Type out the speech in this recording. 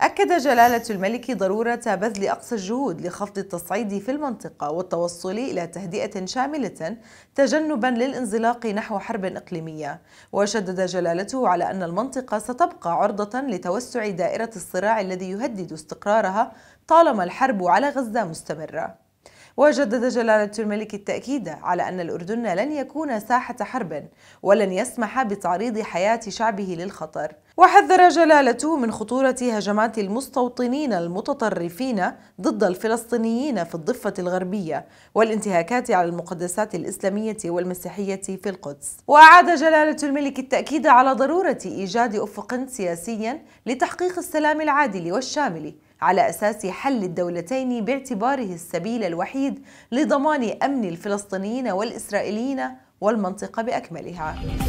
أكد جلالة الملك ضرورة بذل أقصى الجهود لخفض التصعيد في المنطقة والتوصل إلى تهدئة شاملة تجنبا للانزلاق نحو حرب إقليمية وشدد جلالته على أن المنطقة ستبقى عرضة لتوسع دائرة الصراع الذي يهدد استقرارها طالما الحرب على غزة مستمرة وجدد جلالة الملك التأكيد على أن الأردن لن يكون ساحة حرب ولن يسمح بتعريض حياة شعبه للخطر وحذر جلالته من خطورة هجمات المستوطنين المتطرفين ضد الفلسطينيين في الضفة الغربية والانتهاكات على المقدسات الإسلامية والمسيحية في القدس وأعاد جلالة الملك التأكيد على ضرورة إيجاد أفق سياسي لتحقيق السلام العادل والشامل على أساس حل الدولتين باعتباره السبيل الوحيد لضمان أمن الفلسطينيين والإسرائيليين والمنطقة بأكملها